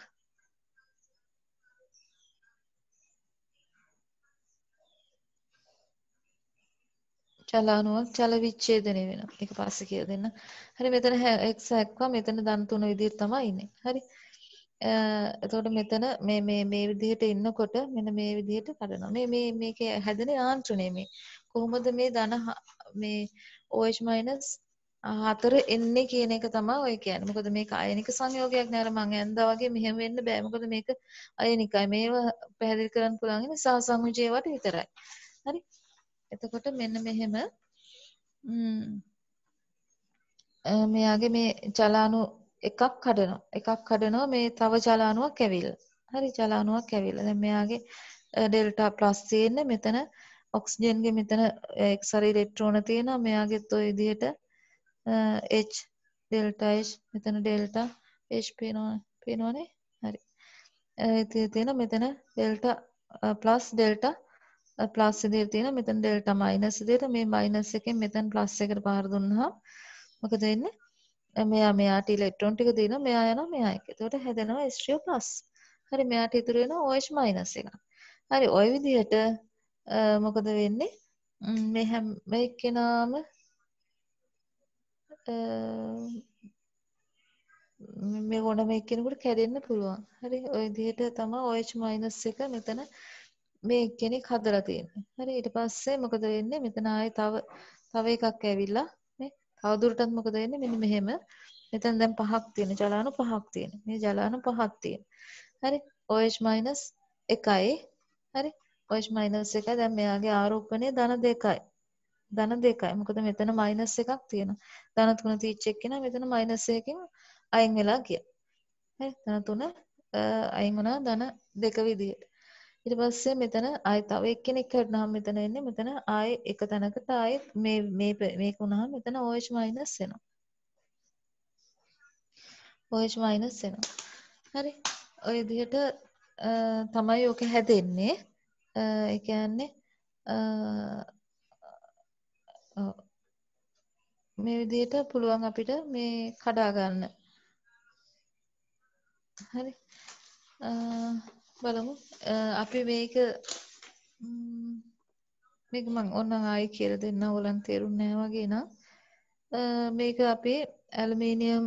චලානුවක් චල විච්ඡේදනය වෙනවා. ඒක පස්සේ කියලා දෙන්න. හරි මෙතන x හැක්වා මෙතන ධන තුන විදිහට තමයි ඉන්නේ. හරි. එතකොට මෙතන මේ මේ මේ විදිහට ඉන්නකොට මෙන්න මේ විදිහට කඩනවා. මේ මේ මේකේ හැදෙන යාන්ත්‍රණය මේ. කොහොමද මේ ධන මේ OH- හතර එන්නේ කියන එක තමයි ඔය කියන්නේ. මොකද මේක අයනික සංයෝගයක් නෑ අර මං ඇන්දා වගේ මෙහෙම වෙන්න බෑ. මොකද මේක අයනිකයි. මේව පැහැදිලි කරන්න පුළුවන් ඉන්නේ සහ සංයෝජේ වට විතරයි. හරි. එතකොට මෙන්න මෙහෙම මෙයාගේ මේ චලානු එකක් කඩනවා. එකක් කඩනවා මේ තව චලානුවක් ඇවිල්ලා. හරි චලානුවක් ඇවිල්ලා. දැන් මෙයාගේ ඩෙල්ටා ප්ලස් තියෙන්නේ මෙතන ඔක්සිජන්ගේ මෙතන එක්සරි ඉලෙක්ට්‍රෝන තියෙනවා. මෙයාගෙත් ওই විදිහට H ඩෙල්ටා H මෙතන ඩෙල්ටා H පේනවනේ පේනවනේ හරි ඉතින් තියෙන මෙතන ඩෙල්ටා ප්ලස් ඩෙල්ටා ප්ලස් ඉදිරියට තියෙන මෙතන ඩෙල්ටා මයිනස් ඉදිරියට මේ මයිනස් එකෙන් මෙතන ප්ලස් එකට පාර දුන්නා මොකද වෙන්නේ මෙයා මෙයාට ඉලෙක්ට්‍රෝන ටික දෙනවා මෙයා යනවා මෙයා එක. එතකොට හැදෙනවා H3 plus. හරි මෙයාට ඉතුරු වෙනවා OH minus එකක්. හරි ওই විදිහට මොකද වෙන්නේ? මේ හැම එක්කෙනාම මේ ගොඩ මේ කෙනෙකුට කැඩෙන්න පුළුවන්. හරි ඔය විදිහට තමයි OH- එක මෙතන මේ කෙනෙක් හදලා තියෙන්නේ. හරි ඊට පස්සේ මොකද වෙන්නේ? මෙතන ආයේ තව තව එකක් ඇවිල්ලා නේ. තවදුරටත් මොකද වෙන්නේ? මෙන්න මෙහෙම. මෙතන දැන් පහක් තියෙන ජලාණු පහක් තියෙන. මේ ජලාණු පහක් තියෙන. හරි OH- එකයි. හරි OH- එකයි. දැන් මෙයාගේ ආරෝපණය ධන දෙකයි. ධන දෙකයි. මොකද මෙතන මයිනස් එකක් තියෙනවා. ධන තුන තීච්ච එක්කෙනා මෙතන මයිනස් එකකින් අයින් වෙලා ගියා. හරි. ධන තුන අයින් වුණා ධන දෙක විදියට. ඊට පස්සේ මෙතන ආයෙ තව එක්කෙනෙක් හදනහම මෙතන එන්නේ මෙතන ආයෙ එක තැනකට ආයෙ මේ මේ මේක වුණාම මෙතන OH- වෙනවා. OH- වෙනවා. හරි. ඔය විදිහට තමයි ඕක හැදෙන්නේ. ඒ කියන්නේ මේ විදිහට පුළුවන් අපිට මේ කඩා ගන්න. හරි. බලමු අපි මේක මේක මම ඔන්න ආයි කියලා දෙන්න ඕලන් තේරුන්නේ නැහැ වගේ නම් මේක අපි ඇලුමිනියම්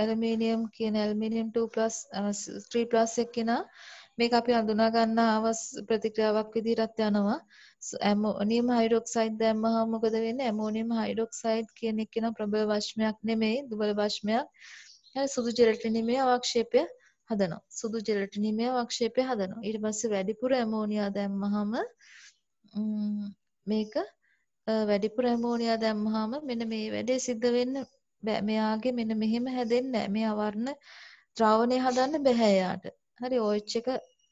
ඇලුමිනියම් කියන ඇලුමිනියම් 2+ 3+ එක්කිනා මේක අපි අඳුනා ගන්න ආවස් ප්‍රතික්‍රියාවක් විදිහට යනවා ඇමෝනියම් හයිඩ්‍රොක්සයිඩ් දැම්මහම මොකද වෙන්නේ ඇමෝනියම් හයිඩ්‍රොක්සයිඩ් කියන එක කියන ප්‍රබල වාෂ්මයක් නෙමෙයි දුබල වාෂ්මයක් සුදු ජෙලටිනිමේ අවක්ෂේපය හදනවා සුදු ජෙලටිනිමේ අවක්ෂේපය හදනවා ඊට පස්සේ වැඩිපුර ඇමෝනියා දැම්මහම මේක වැඩිපුර ඇමෝනියා දැම්මහම මෙන්න මේ වැඩේ සිද්ධ වෙන්න බෑ මෙයාගේ මෙන්න මෙහෙම හැදෙන්නේ නැහැ මේ අවර්ණ ද්‍රාවණය හදන්න බෑ එයාට හරි OH එක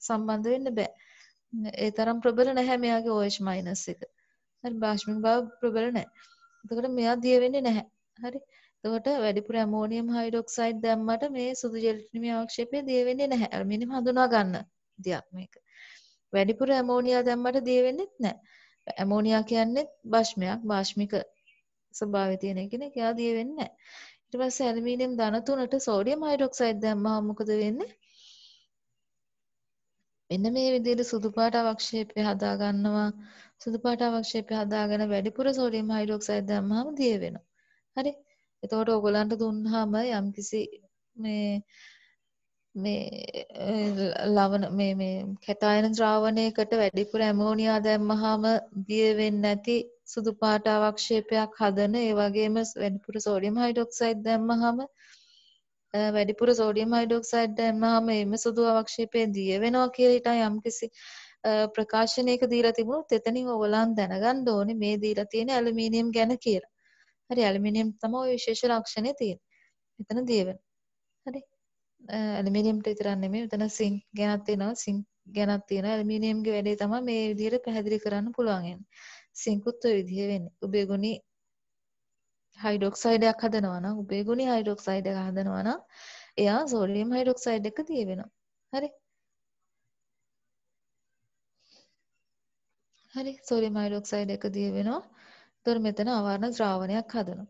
සම්බන්ධ වෙන්න බෑ ඒ තරම් ප්‍රබල නැහැ මෙයාගේ OH- එක හරි බාෂ්පීන බව ප්‍රබල නැහැ එතකොට මෙයා දිය වෙන්නේ නැහැ හරි එතකොට වැඩිපුර ඇමෝනියම් හයිඩ්‍රොක්සයිඩ් දැම්මට මේ සුදු ජෙලටිනිමේ අවක්ෂේපය දිය වෙන්නේ නැහැ අර මිනිම හඳුනා ගන්න දෙයක් මේක වැඩිපුර ඇමෝනියා දැම්මට දිය වෙන්නේත් නැහැ ඇමෝනියා කියන්නේ බාෂ්මයක් බාෂ්මික ස්වභාවය තියෙන කෙනෙක් එයා දිය වෙන්නේ නැහැ ඊට පස්සේ ඇලුමිනියම් ධන තුනට සෝඩියම් හයිඩ්‍රොක්සයිඩ් දැම්මම මොකද වෙන්නේ මෙන්න මේ විදිහට සුදු පාට අවක්ෂේපය හදා ගන්නවා. සුදු පාට අවක්ෂේපය හදාගෙන වැඩිපුර සෝඩියම් හයිඩ්‍රොක්සයිඩ් දැම්මම දිය වෙනවා. හරි. එතකොට ඕගලන්ට දුන්නාම යම්කිසි මේ මේ ලවණ මේ මේ කැටායන ද්‍රාවණයකට වැඩිපුර ඇමෝනියා දැම්මහම දිය වෙන්නේ නැති සුදු පාට අවක්ෂේපයක් හදන ඒ වගේම වැඩිපුර සෝඩියම් හයිඩ්‍රොක්සයිඩ් දැම්මහම වැඩිපුර සෝඩියම් හයිඩොක්සයිඩ් දැම්මහම එම සුදු අවක්ෂේපය දිය වෙනවා කියලා හිටා යම්කිසි ප්‍රකාශනයක දීලා තිබුණොත් එතනින් ඔයගලන් දැනගන්න ඕනේ මේ දීලා තියෙන ඇලුමිනියම් ගැන කියලා. හරි ඇලුමිනියම් තමයි ওই විශේෂ ලක්ෂණය තියෙන්නේ. එතන දිය වෙනවා. හරි. ඇලුමිනියම්ට විතරක් නෙමෙයි මෙතන සින්ක් ගැනත් තියෙනවා සින්ක් ගැනත් තියෙනවා ඇලුමිනියම්ගේ වැඩේ තමයි මේ විදිහට පැහැදිලි කරන්න පුළුවන් යන්නේ. සින්කුත් ඔය විදිහ වෙන්නේ. උබේ ගුණී හයිඩොක්සයිඩයක් හදනවා නම් උපේ ගුණි හයිඩොක්සයිඩ් එක හදනවා නම් එයා සෝඩියම් හයිඩොක්සයිඩ් එක තියෙනවා. හරි. හරි සෝඩියම් හයිඩොක්සයිඩ් එක තියෙනවා. එතකොට මෙතන අවර්ණ ද්‍රාවණයක් හදනවා.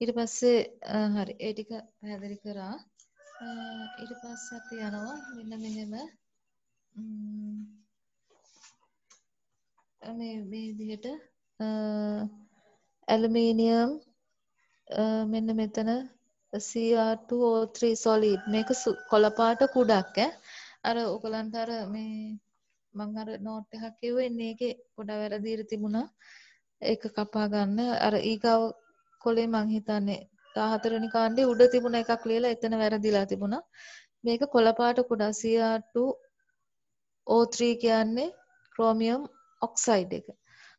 ඊට පස්සේ හරි ඒ ටික පැහැදිලි කරා. ඊට පස්සේ අපි යනවා මෙන්න මෙහෙම මේ මේ විදිහට ඇලුමීනියම් මෙන්න මෙතන CR2O3 solid මේක කොළපාට කුඩක් ඈ අර ඔයගලන්ට අර මේ මම අර නෝට් එකක් කිව්වේ මේකේ පොඩා වැරදිලා තිබුණා ඒක කපා ගන්න අර ඊගාව කොලේ මං හිතන්නේ 14 වෙනි කාණ්ඩේ උඩ තිබුණ එකක් ලියලා එතන වැරදිලා තිබුණා මේක කොළපාට කුඩා CR2 O3 කියන්නේ ක්‍රෝමියම් ඔක්සයිඩ් එක.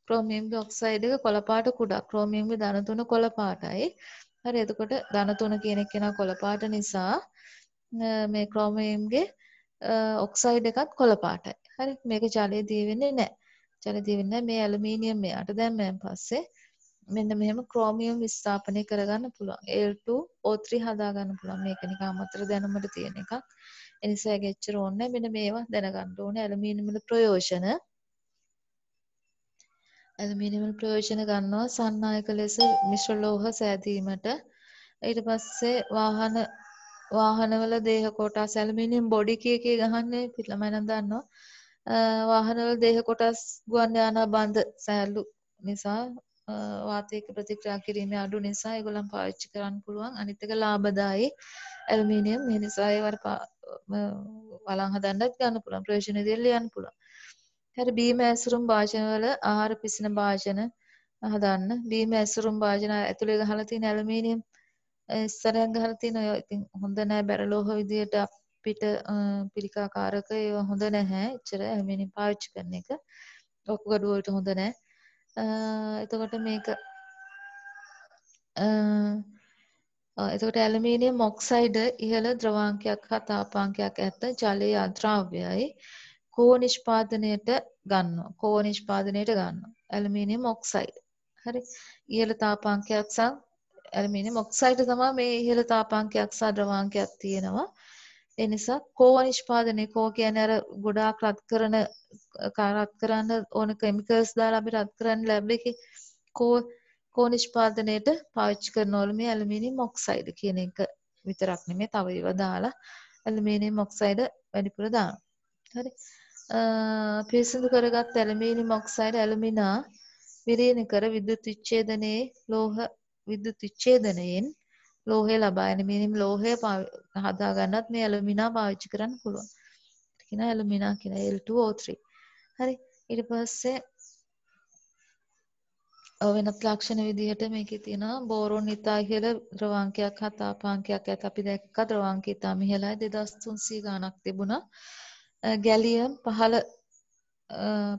ක්‍රෝමියම්ගේ ඔක්සයිඩ් එක කොළ පාට කුඩා. ක්‍රෝමියම්ගේ ධන තුන කොළ පාටයි. හරි එතකොට ධන තුන කියන එක කෙනා කොළ පාට නිසා මේ ක්‍රෝමියම්ගේ ඔක්සයිඩ් එකත් කොළ පාටයි. හරි මේක ජලය දී වෙන්නේ නැහැ. ජලය දී වෙන්නේ මේ ඇලුමිනියම් මෙයාට දැම්මෙන් පස්සේ මෙන්න මෙහෙම ක්‍රෝමියම් විස්ථාපනය කරගන්න පුළුවන් L2 O3 හදාගන්න පුළුවන් මේක නිකන් අමතර දැනුමට තියෙන එකක් එනිසා ගැච්චර ඕනේ මෙන්න මේවා දැනගන්න ඕනේ ඇලුමිනියම් වල ප්‍රයෝජන ඇලුමිනියම් ප්‍රයෝජන ගන්නවා සන්නායක ලෙස මිශ්‍ර ලෝහ සෑදීමට ඊට පස්සේ වාහන වාහනවල දේහ කොටස් ඇලුමිනියම් බොඩි කීකේ ගහන්නේ පිටලම නම් දන්නවා වාහනවල දේහ කොටස් ගුවන් යානා බඳ සෑල්ලු නිසා වාතයක ප්‍රතික්‍රියා කිරීමේ අඩු නිසා ඒගොල්ලන් පාවිච්චි කරන්න පුළුවන් අනිත් එක ලාභදායි ඇලුමිනියම් මේ නිසා ඒවට වළං හදන්නත් ගන්න පුළුවන් ප්‍රයෝජන විදිහට ලියන්න පුළුවන් හැර බීම ඇසුරුම් භාජනවල ආහාර පිසින භාජන හදන්න බීම ඇසුරුම් භාජන ඇතුළේ ගහලා තියෙන ඇලුමිනියම් ඉස්සරහින් ගහලා තියෙන ඔය ඉතින් හොඳ නැහැ බැරලෝහ විදියට අපිට පිළිකාකාරක ඒවා හොඳ නැහැ එච්චර ඇලුමිනියම් පාවිච්චි කරන එක ඔක්කු ගඩුව වලට හොඳ නැහැ එතකොට මේක එතකොට ඇලුමිනියම් ඔක්සයිඩ් ඉහළ ද්‍රවාංකයක් හා තාපාංකයක් ඇත ජලයේ අද්‍රාව්‍යයි හෝ නිෂ්පාදනයට ගන්නවා. කෝ නිෂ්පාදනයට ගන්නවා. Aluminium oxide. හරි. ඉහළ තාපාංකයක් සහ ඇලුමිනියම් ඔක්සයිඩ් තමයි මේ ඉහළ තාපාංකයක් සහ ද්‍රවාංකයක් තියෙනවා. ඒ නිසා කෝ නිෂ්පාදනය කෝ කියන්නේ අර ගොඩාක් රත් කරන රත් කරන්න ඕන කෙමිකල්ස් දාලා අපි රත් කරන්න ලැබ් එකේ කෝ කෝ නිෂ්පාදනයට පාවිච්චි කරනවලු මේ ඇලුමිනියම් ඔක්සයිඩ් කියන එක විතරක් නෙමෙයි තව ඒවා දාලා ඇලුමිනියම් ඔක්සයිඩ් වැඩිපුර දානවා. හරි. පිරිසිදු කරගත් ඇලමීනියම් ඔක්සයිඩ් ඇලුමිනා විරීණ කර විදුලි විච්ඡේදනයේ ලෝහ විදුලි විච්ඡේදනයෙන් ලෝහය ලබා ඇලමීනියම් ලෝහය හදා ගන්නත් මේ ඇලුමිනා පාවිච්චි කරන්න පුළුවන්. කියන ඇලුමිනා කියන L2O3. හරි. ඊට පස්සේ වෙනත් ලක්ෂණ විදිහට මේකේ තියෙනවා බෝරෝන් ඉතා ඉහළ ද්‍රවාංකයක් හා තාපාංකයක් ඇත අපි දැක්කා ද්‍රවාංක ඉතා මිහළයි 2300 ගණක් තිබුණා ගැලියම් පහළ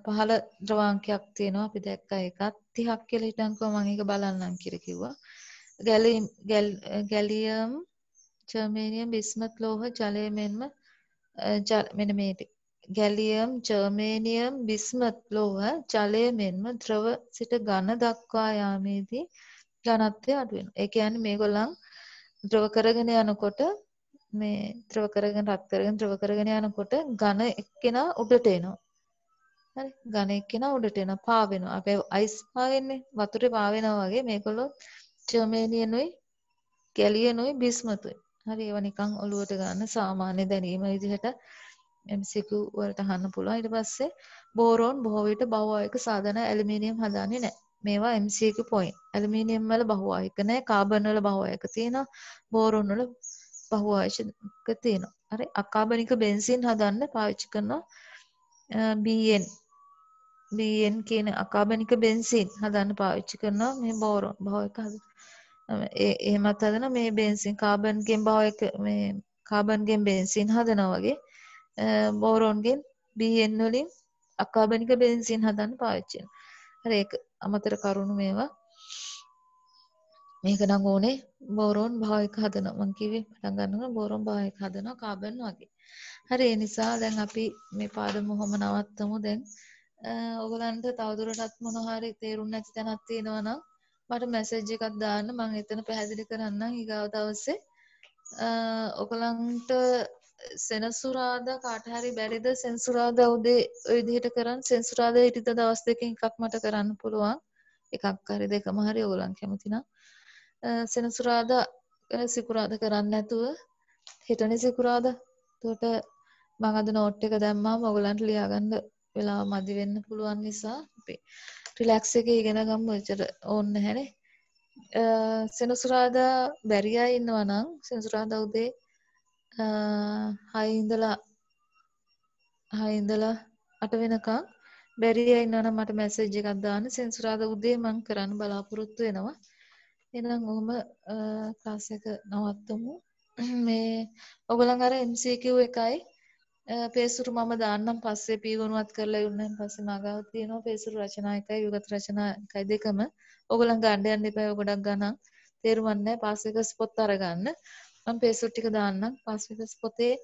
පහළ ද්‍රවාංකයක් තියෙනවා අපි දැක්කා ඒකත් 30ක් කියලා හිටන්කෝ මම ඒක බලන්නම් කියලා කිව්වා. ගැලියම් ගැලියම් ජර්මේනියම් බිස්මත් ලෝහ ජලය මෙන්ම මෙන්න මේ ගැලියම් ජර්මේනියම් බිස්මත් ලෝහ ජලය මෙන්ම ද්‍රව සිට ඝන දක්වා යාමේදී ඝනත්වය අඩු වෙනවා. ඒ කියන්නේ මේගොල්ලන් ද්‍රව කරගෙන යනකොට මේ ද්‍රව කරගෙන රත් කරගෙන ද්‍රව කරගෙන යනකොට ඝන එක්කෙනා උඩට එනවා. හරි ඝන එක්කෙනා උඩට එනවා පා වෙනවා. අපේ අයිස් පා වෙන්නේ වතුරේ පා වෙනවා වගේ මේගොල්ලෝ ජර්මේනියනුයි ගැලියනුයි බිස්මතුයි. හරි ඒවා නිකන් ඔලුවට ගන්න සාමාන්‍ය දැනීම විදිහට MCQ වලට අහන්න පුළුවන්. ඊට පස්සේ බෝරෝන් බොහෝ විට බහුවායක සාධන ඇලුමිනියම් හදාන්නේ නැහැ. මේවා MCQ point. ඇලුමිනියම් වල බහුවායක නැහැ. කාබන් වල බහුවායක තියෙනවා. බෝරෝන් වල බහුආයශක තියෙනවා. හරි අකාබනික බෙන්සින් හදන්න පාවිච්චි කරනවා BN BN කියන අකාබනික බෙන්සින් හදන්න පාවිච්චි කරනවා මේ බෝරොන් බහුව එක ඒ එහෙමත් හදනවා මේ බෙන්සින් කාබන් ගෙන් බහුව එක මේ කාබන් ගෙන් බෙන්සින් හදනවා වගේ බෝරොන් ගෙන් BN වලින් අකාබනික බෙන්සින් හදන්න පාවිච්චි කරනවා. හරි ඒක අමතර කරුණු මේවා මේක නම් ඕනේ බෝරෝන් භාවික හදනවා මං කිව්වේ පටන් ගන්නකොට බෝරෝන් භාවික හදනවා කාබන් වගේ. හරි ඒ නිසා දැන් අපි මේ පාඩම ඔහොම නවත්තමු දැන්. ඔයගලන්ට තවදුරටත් මොන හරි තේරුම් නැති තැනක් තියෙනවා නම් මට මැසේජ් එකක් දාන්න මම එතන පැහැදිලි කරන්නම් ඊගාව දවසේ. ඔයගලන්ට සෙනසුරාදා කාට හරි බැරිද සෙන්සුරාදා උදේ ওই විදිහට කරන් සෙන්සුරාදා ඊට දවස් දෙකකින් එකක් මට කරන්න පුළුවන්. එකක් හරි දෙකම හරි ඕගලන් කැමති නම් සෙනසුරාද සිකුරාද කරන්න ඇතුව හිටනි සිකුරාද තුට මඟද නෝට් එක දැම්මා මොගලන්ට ලියාගන්න වෙලා මදි වෙන්න පුළුවන් නිසා ටිලැක්ස එක ඉගෙන ගම් චර ඕන්න හැනේ සෙනසුරාදා බැරියා ඉන්නවනම් සෙනසුරාදා උදේ හයිඉඳලා හයිඉඳලා අට වෙනකං බැරිය ඉන්නවනම් මට මැසේජ් එකක් දාන්න සෙන්සුරාදා උදේ මං කරන්න බලාපොරොත්තු වෙනවා එනම් ඔහොම ක්ලාස් එක නවත්තමු. මේ ඔගලන් අර MCQ එකයි පේසුරු මම දාන්නම් පස්සේ පීවුණුවත් කරලා යුන්නන් පස්සේ මගාව තියෙනවා පේසුරු රචනා එකයි යුගත රචනා එකයි දෙකම. ඔගලන් ගන්න යන්න එපා ගොඩක් ගණන්. තේරුම් නැහැ පාස් එක ස්පොත් අරගන්න. මම පේසුරු ටික දාන්නම්. පාස් එක ස්පොතේ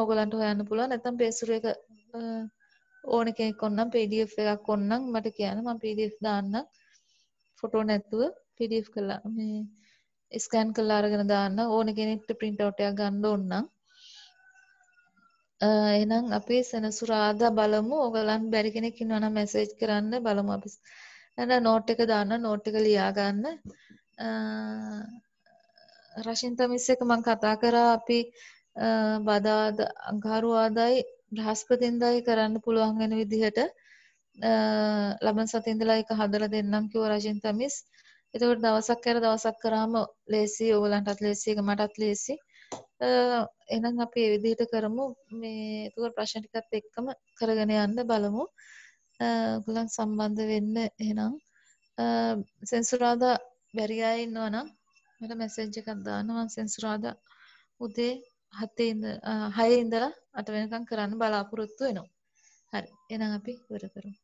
ඕගලන්ට හොයන්න පුළුවන් නැත්නම් පේසුර එක ඕන කෙනෙක් ඔන්නම් PDF එකක් ඔන්නම් මට කියන්න මම PDF දාන්නම් ෆොටෝ නැත්තුව පිඩිෆ් කලා මේ ස්කෑන් කල් අරගෙන දාන්න ඕන කෙනෙක්ට පින්ටවටයක් ගණ්ඩ ඔන්නම් එනම් අපි සෙනසුරාදා බලමු ඔගලන් බැරි කෙනෙක් ඉන්නවන මැසේජ් කරන්න බලමු අපි ඇන නෝට් එක දාන්න නෝට් එක ලියාගන්න රශින්තමිස් එක මං කතා කරා අපි බදාද අගරුවාදයි බ්‍රහස්පතින්දයි කරන්න පුළුවන් වෙන විදිහට ලබන සතියේ ඉඳලා ඒක හදලා දෙන්නම් කිව්ව රජෙන් තමිස්. එතකොට දවසක් කර දවසක් කරාම ලේසි ඕගලන්ටත් ලේසි ඒක මටත් ලේසි. එහෙනම් අපි මේ විදිහට කරමු. මේ එතකොට ප්‍රශ්න ටිකත් එක්කම කරගෙන යන්න බලමු. ඔයගලන් සම්බන්ධ වෙන්න එහෙනම් සෙන්සුරාදා බැරි අය ඉන්නවා නම් මට මැසේජ් එකක් දාන්න මම සෙන්සුරාදා උදේ 7 ඉඳ 6 ඉඳලා 8 වෙනකම් කරන්න බලාපොරොත්තු වෙනවා. හරි. එහෙනම් අපි ඉවර කරමු.